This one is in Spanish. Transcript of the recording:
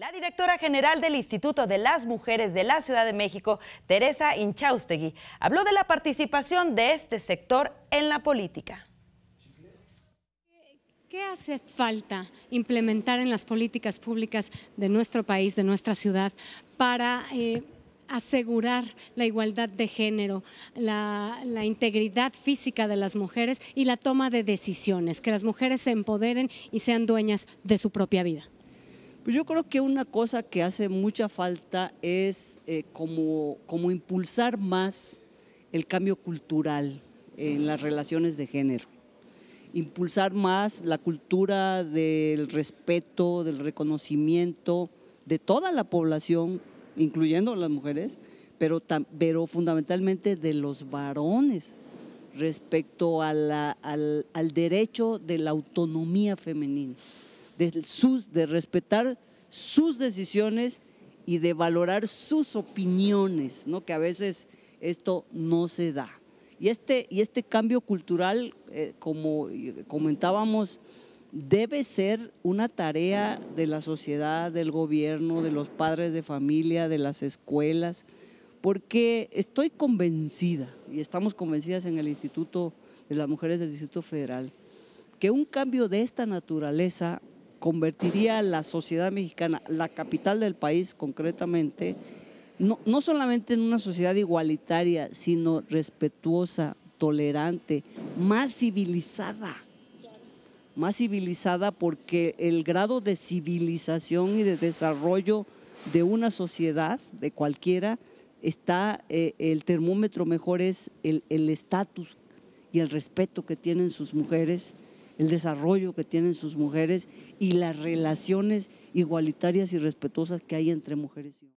La directora general del Instituto de las Mujeres de la Ciudad de México, Teresa Inchaustegui, habló de la participación de este sector en la política. ¿Qué hace falta implementar en las políticas públicas de nuestro país, de nuestra ciudad, para... Eh, asegurar la igualdad de género, la, integridad física de las mujeres y la toma de decisiones, que las mujeres se empoderen y sean dueñas de su propia vida. Pues yo creo que una cosa que hace mucha falta es eh, como, impulsar más el cambio cultural en las relaciones de género, impulsar más la cultura del respeto, del reconocimiento de toda la población, incluyendo las mujeres, pero, pero fundamentalmente de los varones respecto al derecho de la autonomía femenina de, sus, de respetar sus decisiones y de valorar sus opiniones, ¿no? que a veces esto no se da. Y este, y este cambio cultural, eh, como comentábamos, debe ser una tarea de la sociedad, del gobierno, de los padres de familia, de las escuelas, porque estoy convencida, y estamos convencidas en el Instituto de las Mujeres del Distrito Federal, que un cambio de esta naturaleza convertiría la sociedad mexicana, la capital del país concretamente, no, solamente en una sociedad igualitaria, sino respetuosa, tolerante, más civilizada. Más civilizada porque el grado de civilización y de desarrollo de una sociedad, de cualquiera, está eh, el termómetro mejor es el estatus y el respeto que tienen sus mujeres el desarrollo que tienen sus mujeres y las relaciones igualitarias y respetuosas que hay entre mujeres y hombres.